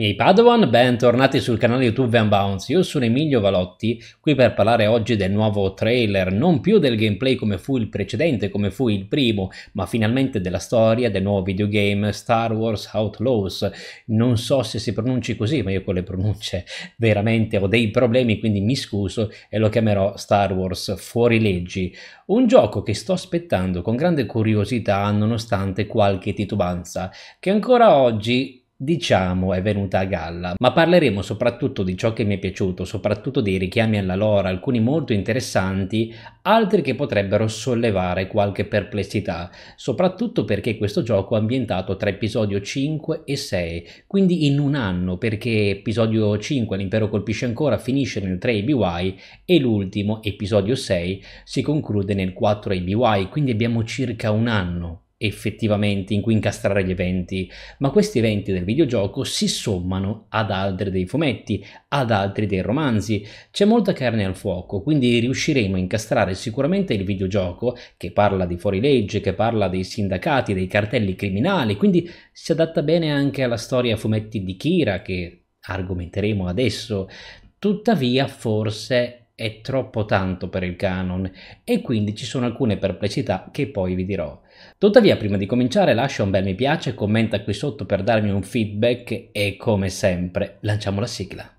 Miei Padawan, bentornati sul canale YouTube Unbounce, io sono Emilio Valotti, qui per parlare oggi del nuovo trailer, non più del gameplay come fu il precedente, come fu il primo, ma finalmente della storia del nuovo videogame Star Wars Outlaws. Non so se si pronunci così, ma io con le pronunce veramente ho dei problemi, quindi mi scuso e lo chiamerò Star Wars Fuorileggi. Un gioco che sto aspettando con grande curiosità nonostante qualche titubanza, che ancora oggi diciamo è venuta a galla, ma parleremo soprattutto di ciò che mi è piaciuto, soprattutto dei richiami alla lore, alcuni molto interessanti, altri che potrebbero sollevare qualche perplessità, soprattutto perché questo gioco è ambientato tra episodio 5 e 6, quindi in un anno, perché episodio 5 l'impero colpisce ancora finisce nel 3 ABY e l'ultimo, episodio 6, si conclude nel 4 ABY, quindi abbiamo circa un anno effettivamente in cui incastrare gli eventi, ma questi eventi del videogioco si sommano ad altri dei fumetti, ad altri dei romanzi. C'è molta carne al fuoco, quindi riusciremo a incastrare sicuramente il videogioco che parla di fuorilegge, che parla dei sindacati, dei cartelli criminali, quindi si adatta bene anche alla storia a fumetti di Kira che argomenteremo adesso. Tuttavia, forse è troppo tanto per il canon e quindi ci sono alcune perplessità che poi vi dirò. Tuttavia, prima di cominciare, lascia un bel mi piace, commenta qui sotto per darmi un feedback e come sempre lanciamo la sigla.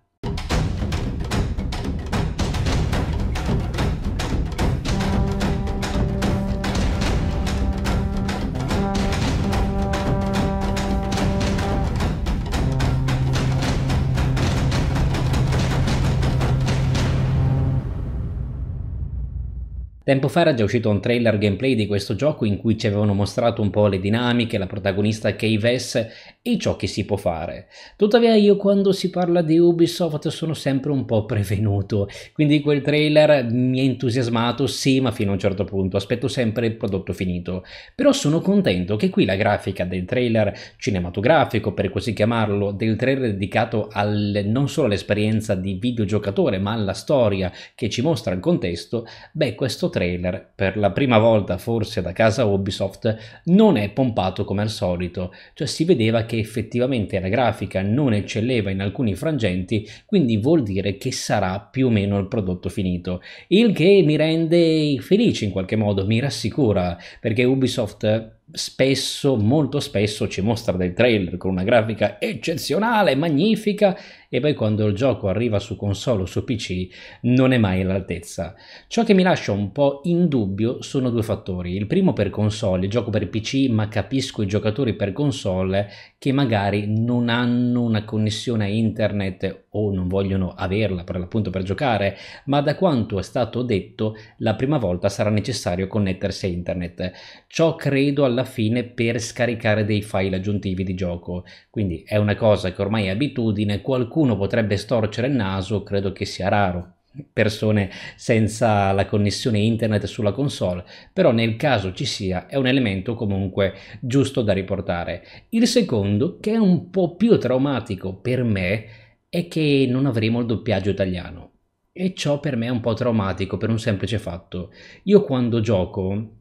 Tempo fa era già uscito un trailer gameplay di questo gioco in cui ci avevano mostrato un po' le dinamiche, la protagonista Cave S e ciò che si può fare. Tuttavia io quando si parla di Ubisoft sono sempre un po' prevenuto, quindi quel trailer mi ha entusiasmato sì ma fino a un certo punto, aspetto sempre il prodotto finito. Però sono contento che qui la grafica del trailer cinematografico, per così chiamarlo, del trailer dedicato al, non solo all'esperienza di videogiocatore ma alla storia che ci mostra il contesto, beh questo trailer trailer, per la prima volta forse da casa Ubisoft, non è pompato come al solito, cioè si vedeva che effettivamente la grafica non eccelleva in alcuni frangenti, quindi vuol dire che sarà più o meno il prodotto finito, il che mi rende felice in qualche modo, mi rassicura, perché Ubisoft spesso, molto spesso ci mostra dei trailer con una grafica eccezionale, magnifica e poi quando il gioco arriva su console o su PC non è mai all'altezza. Ciò che mi lascia un po' in dubbio sono due fattori. Il primo per console, il gioco per PC, ma capisco i giocatori per console che magari non hanno una connessione a internet o non vogliono averla per l'appunto per giocare, ma da quanto è stato detto la prima volta sarà necessario connettersi a internet. Ciò credo alla alla fine per scaricare dei file aggiuntivi di gioco. Quindi è una cosa che ormai è abitudine, qualcuno potrebbe storcere il naso, credo che sia raro persone senza la connessione internet sulla console, però nel caso ci sia è un elemento comunque giusto da riportare. Il secondo, che è un po' più traumatico per me, è che non avremo il doppiaggio italiano. E ciò per me è un po' traumatico per un semplice fatto. Io quando gioco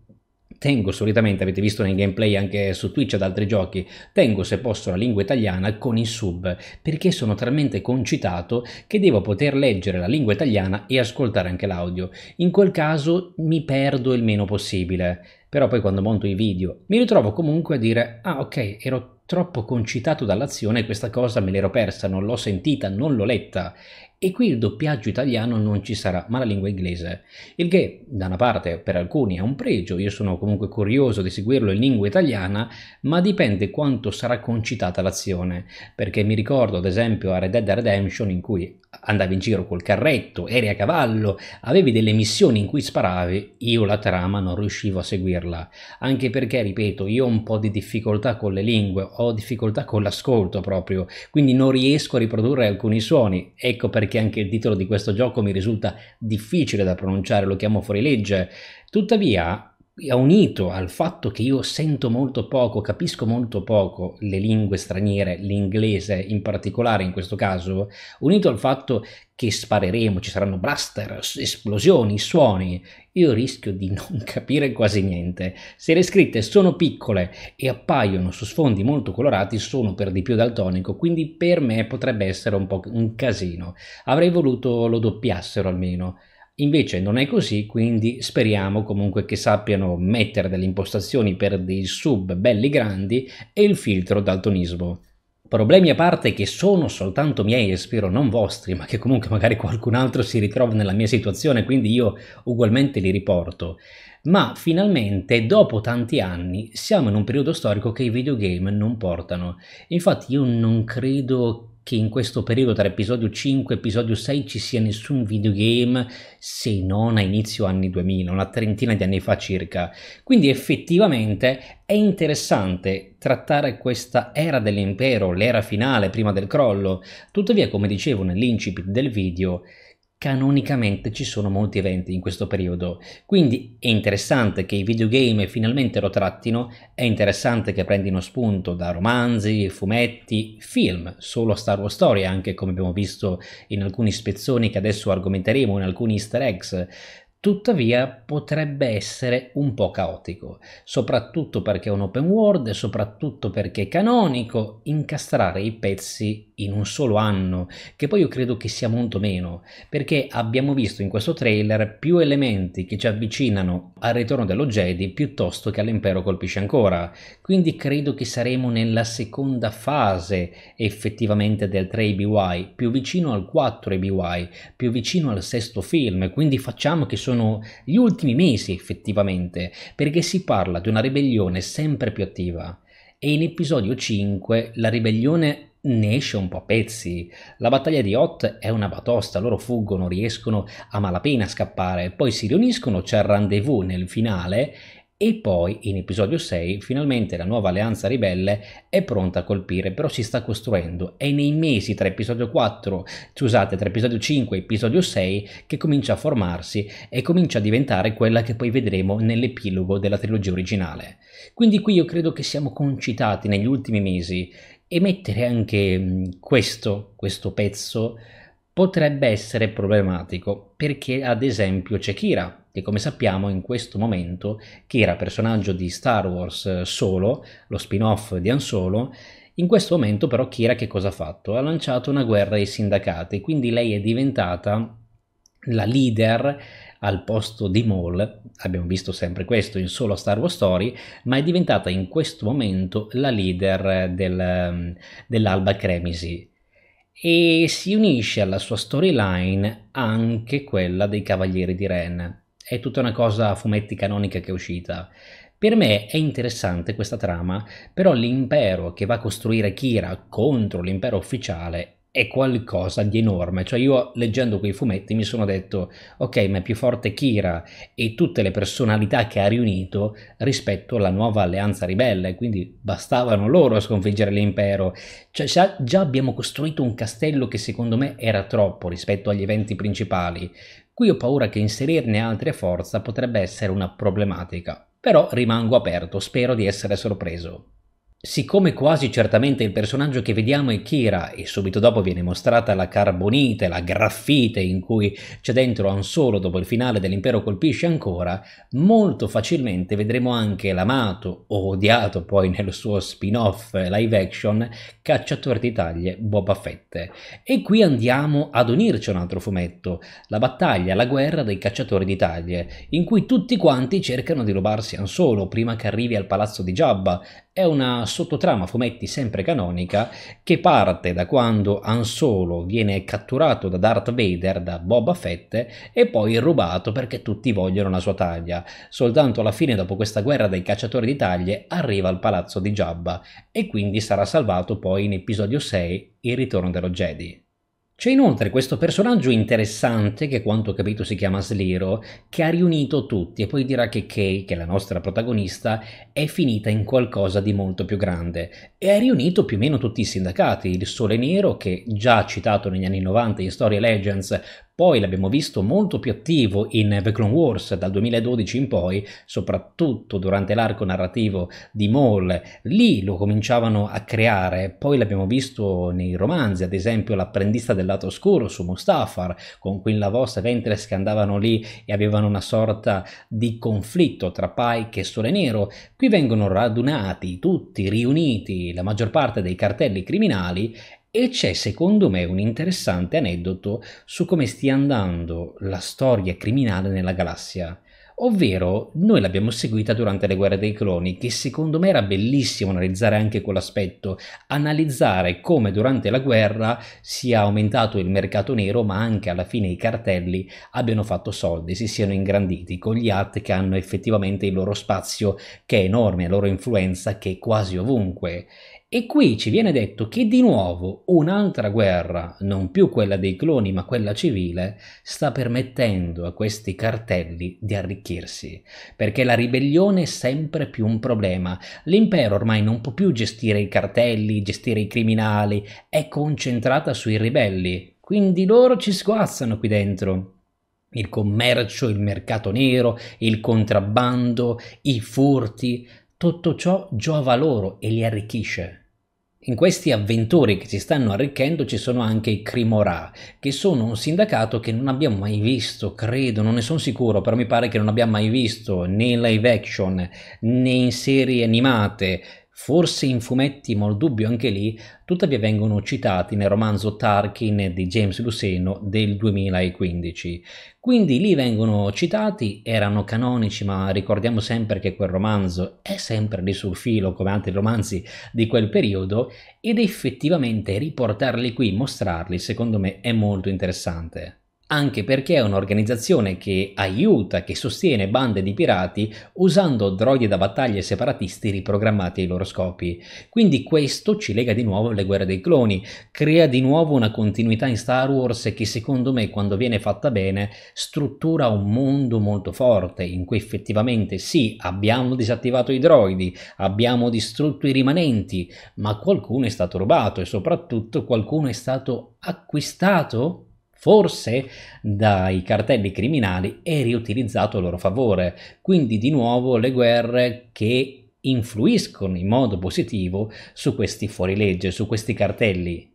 tengo solitamente, avete visto nei gameplay anche su Twitch ad altri giochi, tengo se posso la lingua italiana con i sub perché sono talmente concitato che devo poter leggere la lingua italiana e ascoltare anche l'audio. In quel caso mi perdo il meno possibile, però poi quando monto i video mi ritrovo comunque a dire ah ok ero troppo concitato dall'azione questa cosa me l'ero persa, non l'ho sentita, non l'ho letta e qui il doppiaggio italiano non ci sarà, ma la lingua inglese. Il che, da una parte, per alcuni è un pregio, io sono comunque curioso di seguirlo in lingua italiana, ma dipende quanto sarà concitata l'azione, perché mi ricordo ad esempio a Red Dead Redemption in cui andavi in giro col carretto, eri a cavallo, avevi delle missioni in cui sparavi, io la trama non riuscivo a seguirla, anche perché, ripeto, io ho un po' di difficoltà con le lingue, ho difficoltà con l'ascolto proprio, quindi non riesco a riprodurre alcuni suoni, ecco perché perché anche il titolo di questo gioco mi risulta difficile da pronunciare, lo chiamo fuorilegge. Tuttavia, ha unito al fatto che io sento molto poco, capisco molto poco le lingue straniere, l'inglese in particolare in questo caso, unito al fatto che spareremo, ci saranno blaster, esplosioni, suoni, io rischio di non capire quasi niente. Se le scritte sono piccole e appaiono su sfondi molto colorati sono per di più daltonico, quindi per me potrebbe essere un po' un casino. Avrei voluto lo doppiassero almeno. Invece non è così, quindi speriamo comunque che sappiano mettere delle impostazioni per dei sub belli grandi e il filtro daltonismo. Problemi a parte che sono soltanto miei e spero non vostri, ma che comunque magari qualcun altro si ritrova nella mia situazione, quindi io ugualmente li riporto. Ma finalmente, dopo tanti anni, siamo in un periodo storico che i videogame non portano. Infatti io non credo che in questo periodo tra episodio 5 e episodio 6 ci sia nessun videogame se non a inizio anni 2000, una trentina di anni fa circa. Quindi effettivamente è interessante trattare questa era dell'impero, l'era finale prima del crollo. Tuttavia, come dicevo nell'incipit del video, canonicamente ci sono molti eventi in questo periodo, quindi è interessante che i videogame finalmente lo trattino, è interessante che prendino spunto da romanzi, fumetti, film, solo Star Wars Story anche come abbiamo visto in alcuni spezzoni che adesso argomenteremo, in alcuni easter eggs Tuttavia potrebbe essere un po' caotico, soprattutto perché è un open world soprattutto perché è canonico incastrare i pezzi in un solo anno, che poi io credo che sia molto meno, perché abbiamo visto in questo trailer più elementi che ci avvicinano al ritorno dello Jedi piuttosto che all'impero colpisce ancora, quindi credo che saremo nella seconda fase effettivamente del 3 ABY, più vicino al 4 ABY, più vicino al sesto film, quindi facciamo che sono sono gli ultimi mesi effettivamente, perché si parla di una ribellione sempre più attiva e in episodio 5 la ribellione ne esce un po' a pezzi. La battaglia di Hot è una batosta, loro fuggono, riescono a malapena a scappare, poi si riuniscono, c'è il rendezvous nel finale e poi, in episodio 6, finalmente la nuova alleanza ribelle è pronta a colpire, però si sta costruendo. È nei mesi tra episodio 4, scusate, tra episodio 5 e episodio 6 che comincia a formarsi e comincia a diventare quella che poi vedremo nell'epilogo della trilogia originale. Quindi qui io credo che siamo concitati negli ultimi mesi e mettere anche mm, questo, questo pezzo potrebbe essere problematico perché ad esempio c'è Kira che come sappiamo in questo momento, che era personaggio di Star Wars eh, Solo, lo spin-off di Han Solo, in questo momento però Kira che cosa ha fatto? Ha lanciato una guerra ai sindacati, quindi lei è diventata la leader al posto di Maul, abbiamo visto sempre questo in solo Star Wars Story, ma è diventata in questo momento la leader eh, del, mm, dell'Alba Cremisi e si unisce alla sua storyline anche quella dei Cavalieri di Ren è tutta una cosa fumetti canonica che è uscita. Per me è interessante questa trama, però l'impero che va a costruire Kira contro l'impero ufficiale è qualcosa di enorme. Cioè, io leggendo quei fumetti mi sono detto: ok, ma è più forte Kira e tutte le personalità che ha riunito rispetto alla nuova alleanza ribelle. Quindi bastavano loro a sconfiggere l'impero. Cioè, già abbiamo costruito un castello che secondo me era troppo rispetto agli eventi principali. Qui ho paura che inserirne altre a forza potrebbe essere una problematica, però rimango aperto, spero di essere sorpreso. Siccome quasi certamente il personaggio che vediamo è Kira e subito dopo viene mostrata la carbonite, la graffite in cui c'è dentro Han Solo dopo il finale dell'impero colpisce ancora, molto facilmente vedremo anche l'amato o odiato poi nel suo spin-off live action Cacciatore di taglie Boba Fett. E qui andiamo ad unirci a un altro fumetto, la battaglia, la guerra dei cacciatori di taglie, in cui tutti quanti cercano di rubarsi Han Solo prima che arrivi al palazzo di Jabba è una sottotrama fumetti sempre canonica che parte da quando Han Solo viene catturato da Darth Vader, da Boba Fett, e poi rubato perché tutti vogliono la sua taglia. Soltanto alla fine, dopo questa guerra dei cacciatori di taglie, arriva al palazzo di Jabba e quindi sarà salvato poi in episodio 6 il ritorno dello Jedi. C'è inoltre questo personaggio interessante, che quanto ho capito si chiama Slero, che ha riunito tutti e poi dirà che Kay, che è la nostra protagonista, è finita in qualcosa di molto più grande. E ha riunito più o meno tutti i sindacati, il Sole Nero, che già citato negli anni 90 in Story Legends poi l'abbiamo visto molto più attivo in The Clone Wars dal 2012 in poi, soprattutto durante l'arco narrativo di Maul. Lì lo cominciavano a creare, poi l'abbiamo visto nei romanzi, ad esempio L'apprendista del lato oscuro su Mustafar, con quella vostra Ventress che andavano lì e avevano una sorta di conflitto tra Pike e Sole Nero. Qui vengono radunati tutti, riuniti, la maggior parte dei cartelli criminali e c'è secondo me un interessante aneddoto su come stia andando la storia criminale nella galassia. Ovvero, noi l'abbiamo seguita durante le guerre dei cloni, che secondo me era bellissimo analizzare anche quell'aspetto, analizzare come durante la guerra sia aumentato il mercato nero, ma anche alla fine i cartelli abbiano fatto soldi, si siano ingranditi con gli art che hanno effettivamente il loro spazio che è enorme, la loro influenza che è quasi ovunque e qui ci viene detto che di nuovo un'altra guerra, non più quella dei cloni ma quella civile, sta permettendo a questi cartelli di arricchirsi, perché la ribellione è sempre più un problema. L'impero ormai non può più gestire i cartelli, gestire i criminali, è concentrata sui ribelli, quindi loro ci sguazzano qui dentro il commercio, il mercato nero, il contrabbando, i furti, tutto ciò giova loro e li arricchisce. In questi avventori che si stanno arricchendo ci sono anche i Crimorà, che sono un sindacato che non abbiamo mai visto, credo, non ne sono sicuro, però mi pare che non abbiamo mai visto né in live action né in serie animate, forse in fumetti, ma ho dubbio anche lì, tuttavia vengono citati nel romanzo Tarkin di James Luceno del 2015. Quindi lì vengono citati, erano canonici, ma ricordiamo sempre che quel romanzo è sempre lì sul filo, come altri romanzi di quel periodo, ed effettivamente riportarli qui, mostrarli, secondo me è molto interessante anche perché è un'organizzazione che aiuta, che sostiene bande di pirati usando droghi da battaglia separatisti riprogrammati ai loro scopi. Quindi questo ci lega di nuovo alle guerre dei cloni, crea di nuovo una continuità in Star Wars che secondo me quando viene fatta bene struttura un mondo molto forte in cui effettivamente sì, abbiamo disattivato i droidi, abbiamo distrutto i rimanenti, ma qualcuno è stato rubato e soprattutto qualcuno è stato acquistato forse dai cartelli criminali e riutilizzato a loro favore. Quindi di nuovo le guerre che influiscono in modo positivo su questi fuorilegge, su questi cartelli.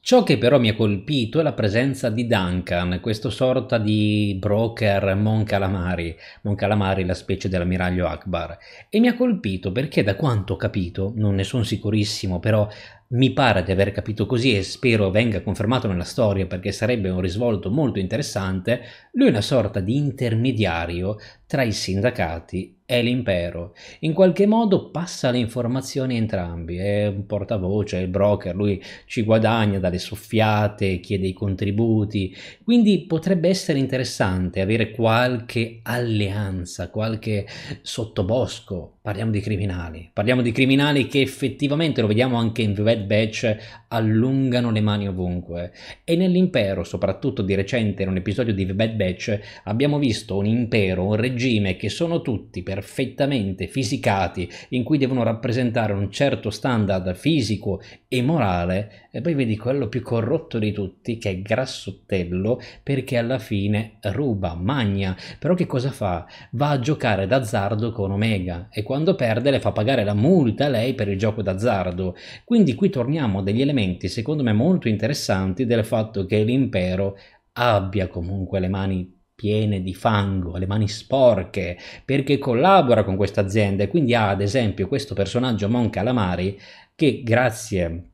Ciò che però mi ha colpito è la presenza di Duncan, questo sorta di broker Mon Calamari, Mon Calamari la specie dell'ammiraglio Akbar, e mi ha colpito perché da quanto ho capito, non ne sono sicurissimo, però mi pare di aver capito così e spero venga confermato nella storia perché sarebbe un risvolto molto interessante, lui è una sorta di intermediario tra i sindacati e l'impero. In qualche modo passa le informazioni a entrambi, è un portavoce, è il broker, lui ci guadagna dalle soffiate, chiede i contributi, quindi potrebbe essere interessante avere qualche alleanza, qualche sottobosco parliamo di criminali, parliamo di criminali che effettivamente, lo vediamo anche in The Bad Batch, allungano le mani ovunque. E nell'impero, soprattutto di recente in un episodio di The Bad Batch, abbiamo visto un impero, un regime che sono tutti perfettamente fisicati, in cui devono rappresentare un certo standard fisico e morale, e poi vedi quello più corrotto di tutti, che è grassottello, perché alla fine ruba, magna. Però che cosa fa? Va a giocare d'azzardo con Omega e quando perde le fa pagare la multa a lei per il gioco d'azzardo. Quindi qui torniamo a degli elementi, secondo me, molto interessanti del fatto che l'impero abbia comunque le mani piene di fango, le mani sporche, perché collabora con questa azienda e quindi ha ad esempio questo personaggio Mon Calamari che grazie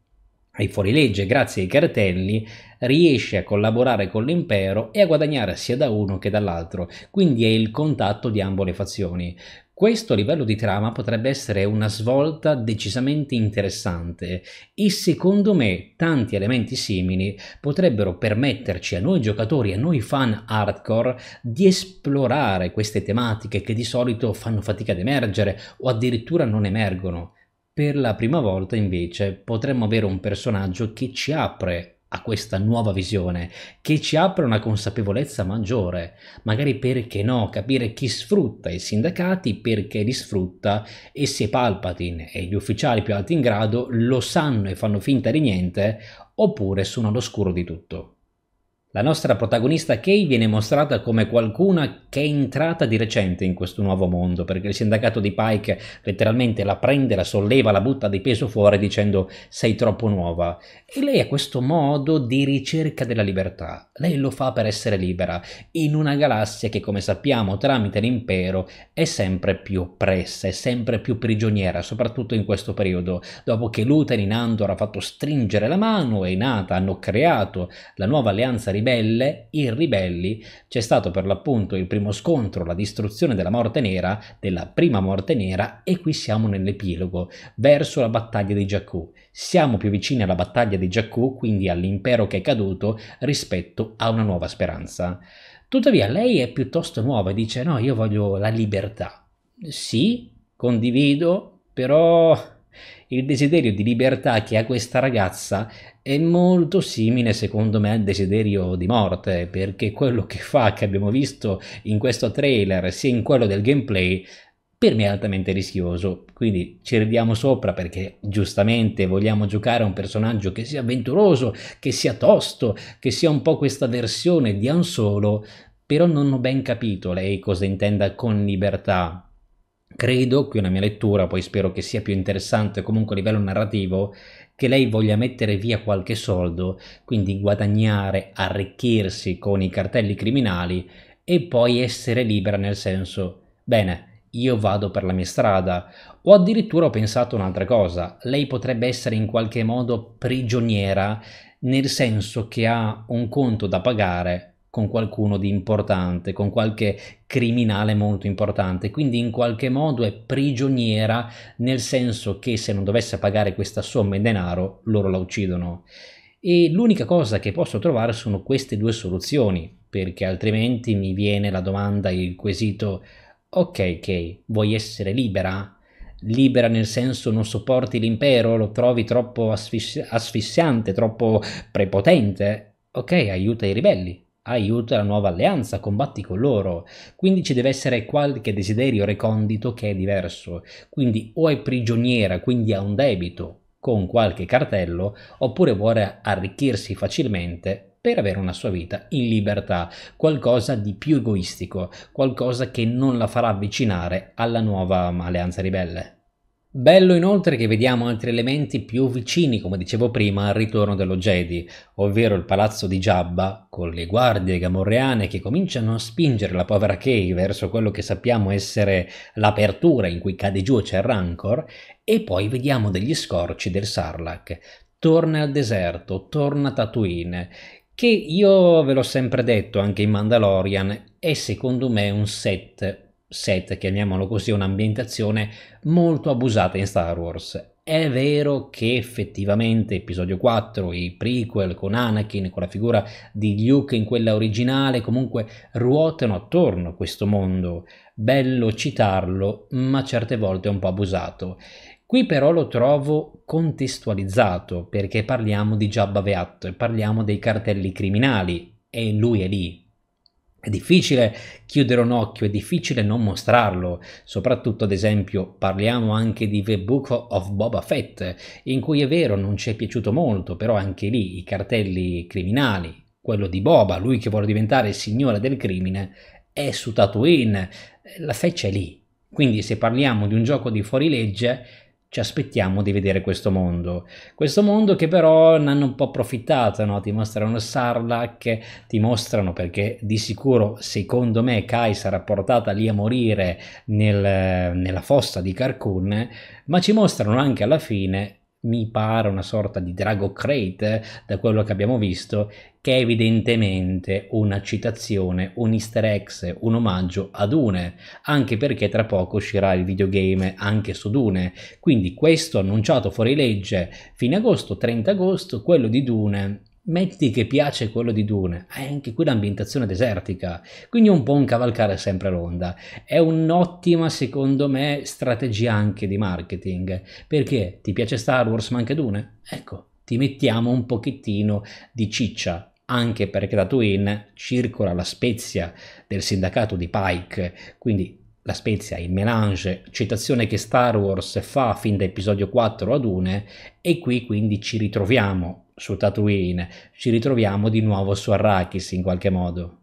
ai fuorilegge grazie ai cartelli, riesce a collaborare con l'impero e a guadagnare sia da uno che dall'altro, quindi è il contatto di ambo le fazioni. Questo livello di trama potrebbe essere una svolta decisamente interessante e secondo me tanti elementi simili potrebbero permetterci a noi giocatori, a noi fan hardcore, di esplorare queste tematiche che di solito fanno fatica ad emergere o addirittura non emergono. Per la prima volta invece potremmo avere un personaggio che ci apre a questa nuova visione, che ci apre una consapevolezza maggiore, magari perché no, capire chi sfrutta i sindacati, perché li sfrutta e se Palpatine e gli ufficiali più alti in grado lo sanno e fanno finta di niente, oppure sono all'oscuro di tutto. La nostra protagonista Kay viene mostrata come qualcuna che è entrata di recente in questo nuovo mondo, perché il sindacato di Pike letteralmente la prende, la solleva, la butta di peso fuori dicendo sei troppo nuova. E lei ha questo modo di ricerca della libertà. Lei lo fa per essere libera, in una galassia che, come sappiamo, tramite l'impero è sempre più oppressa, è sempre più prigioniera, soprattutto in questo periodo, dopo che Luther in Andor ha fatto stringere la mano e Nata hanno creato la nuova alleanza ribelle, i ribelli, c'è stato per l'appunto il primo scontro, la distruzione della morte nera, della prima morte nera, e qui siamo nell'epilogo, verso la battaglia di Jakku. Siamo più vicini alla battaglia di Jakku, quindi all'impero che è caduto, rispetto a una nuova speranza. Tuttavia lei è piuttosto nuova e dice no, io voglio la libertà. Sì, condivido, però il desiderio di libertà che ha questa ragazza è molto simile secondo me al desiderio di morte, perché quello che fa, che abbiamo visto in questo trailer, sia in quello del gameplay, per me è altamente rischioso, quindi ci ridiamo sopra perché giustamente vogliamo giocare a un personaggio che sia avventuroso, che sia tosto, che sia un po' questa versione di Han Solo, però non ho ben capito lei cosa intenda con libertà, credo, qui è una mia lettura, poi spero che sia più interessante comunque a livello narrativo, che lei voglia mettere via qualche soldo, quindi guadagnare, arricchirsi con i cartelli criminali e poi essere libera nel senso, bene, io vado per la mia strada. O addirittura ho pensato un'altra cosa, lei potrebbe essere in qualche modo prigioniera nel senso che ha un conto da pagare con qualcuno di importante, con qualche criminale molto importante, quindi in qualche modo è prigioniera nel senso che se non dovesse pagare questa somma in denaro loro la uccidono. E l'unica cosa che posso trovare sono queste due soluzioni, perché altrimenti mi viene la domanda, il quesito, ok Kay, vuoi essere libera? libera nel senso non sopporti l'impero, lo trovi troppo asfissi- asfissiante, troppo prepotente, ok, aiuta i ribelli, aiuta la nuova alleanza, combatti con loro. Quindi ci deve essere qualche desiderio recondito che è diverso. Quindi o è prigioniera, quindi ha un debito con qualche cartello, oppure vuole arricchirsi facilmente per avere una sua vita in libertà, qualcosa di più egoistico, qualcosa che non la farà avvicinare alla nuova alleanza ribelle. Bello inoltre che vediamo altri elementi più vicini, come dicevo prima, al ritorno dello Jedi, ovvero il palazzo di Jabba, con le guardie gamorreane che cominciano a spingere la povera Kay verso quello che sappiamo essere l'apertura in cui cade giù c'è il Rancor, e poi vediamo degli scorci del Sarlacc. Torna al deserto, torna Tatooine, che io ve l'ho sempre detto anche in Mandalorian, è secondo me un set set, chiamiamolo così, un'ambientazione molto abusata in Star Wars. È vero che effettivamente episodio 4, i prequel con Anakin, con la figura di Luke in quella originale, comunque ruotano attorno a questo mondo. Bello citarlo, ma certe volte è un po' abusato. Qui però lo trovo contestualizzato perché parliamo di Jabba the Hutt, parliamo dei cartelli criminali e lui è lì, è difficile chiudere un occhio, è difficile non mostrarlo, soprattutto ad esempio parliamo anche di The Book of Boba Fett, in cui è vero non ci è piaciuto molto, però anche lì i cartelli criminali, quello di Boba, lui che vuole diventare il signore del crimine, è su Tatooine, la feccia è lì. Quindi se parliamo di un gioco di fuorilegge, ci aspettiamo di vedere questo mondo. Questo mondo che però ne hanno un po' approfittato, no? ti mostrano Sarlacc, ti mostrano perché di sicuro secondo me Kai sarà portata lì a morire nel, nella fossa di Carcun, ma ci mostrano anche alla fine mi pare una sorta di Drago Crate eh, da quello che abbiamo visto, che è evidentemente una citazione, un easter egg, un omaggio a Dune, anche perché tra poco uscirà il videogame anche su Dune. Quindi questo annunciato fuori legge fine agosto, 30 agosto, quello di Dune metti che piace quello di Dune, hai anche qui l'ambientazione desertica, quindi un po' un cavalcare sempre l'onda. È un'ottima, secondo me, strategia anche di marketing, perché ti piace Star Wars ma anche Dune? Ecco, ti mettiamo un pochettino di ciccia, anche perché da Twin circola la spezia del sindacato di Pike, quindi la spezia, il melange, citazione che Star Wars fa fin da episodio 4 ad une, e qui quindi ci ritroviamo su Tatooine, ci ritroviamo di nuovo su Arrakis in qualche modo.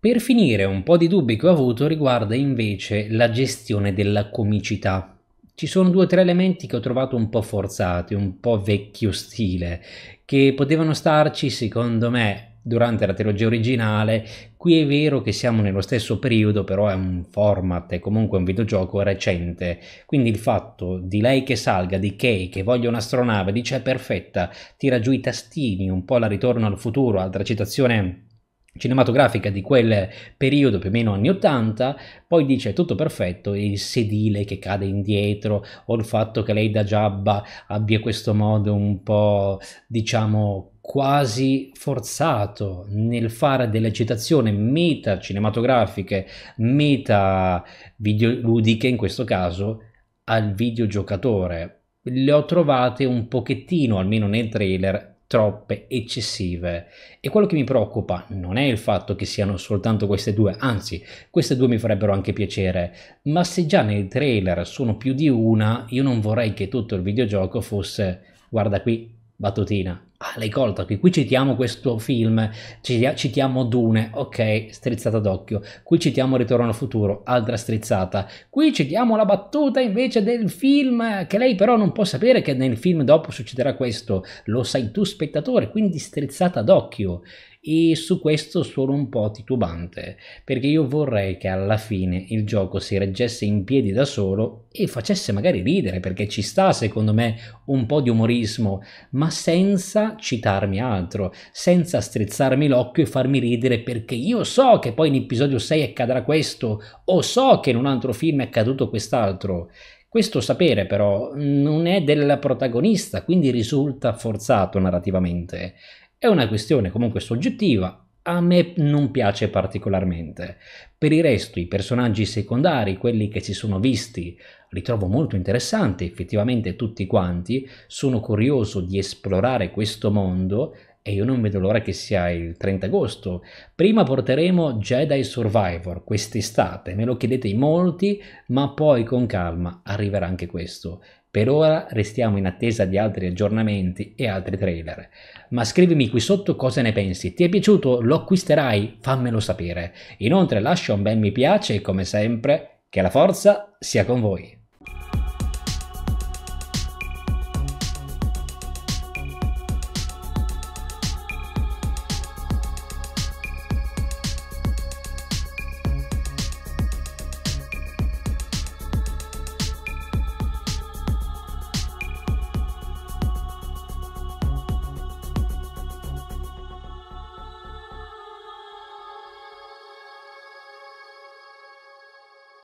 Per finire, un po' di dubbi che ho avuto riguarda invece la gestione della comicità. Ci sono due o tre elementi che ho trovato un po' forzati, un po' vecchio stile, che potevano starci, secondo me, durante la trilogia originale. Qui è vero che siamo nello stesso periodo, però è un format, è comunque un videogioco recente. Quindi il fatto di lei che salga, di Kay che voglia un'astronave, dice è perfetta, tira giù i tastini, un po' la ritorno al futuro, altra citazione cinematografica di quel periodo più o meno anni 80 poi dice tutto perfetto il sedile che cade indietro o il fatto che lei da giabba abbia questo modo un po' diciamo quasi forzato nel fare delle citazioni meta cinematografiche, meta videoludiche in questo caso, al videogiocatore. Le ho trovate un pochettino, almeno nei trailer, troppe, eccessive. E quello che mi preoccupa non è il fatto che siano soltanto queste due, anzi, queste due mi farebbero anche piacere, ma se già nei trailer sono più di una, io non vorrei che tutto il videogioco fosse, guarda qui, battutina, Ah, l'hai colta qui. Qui citiamo questo film, citiamo Dune, ok, strizzata d'occhio. Qui citiamo Ritorno al futuro, altra strizzata. Qui citiamo la battuta invece del film, che lei però non può sapere che nel film dopo succederà questo. Lo sai tu, spettatore, quindi strizzata d'occhio e su questo sono un po' titubante perché io vorrei che alla fine il gioco si reggesse in piedi da solo e facesse magari ridere perché ci sta secondo me un po' di umorismo ma senza citarmi altro senza strizzarmi l'occhio e farmi ridere perché io so che poi in episodio 6 accadrà questo o so che in un altro film è accaduto quest'altro questo sapere però non è della protagonista, quindi risulta forzato narrativamente. È una questione comunque soggettiva, a me non piace particolarmente. Per il resto i personaggi secondari, quelli che si sono visti, li trovo molto interessanti, effettivamente tutti quanti, sono curioso di esplorare questo mondo e io non vedo l'ora che sia il 30 agosto. Prima porteremo Jedi Survivor quest'estate, me lo chiedete in molti, ma poi con calma arriverà anche questo. Per ora restiamo in attesa di altri aggiornamenti e altri trailer. Ma scrivimi qui sotto cosa ne pensi. Ti è piaciuto? Lo acquisterai? Fammelo sapere. Inoltre lascia un bel mi piace e come sempre che la forza sia con voi.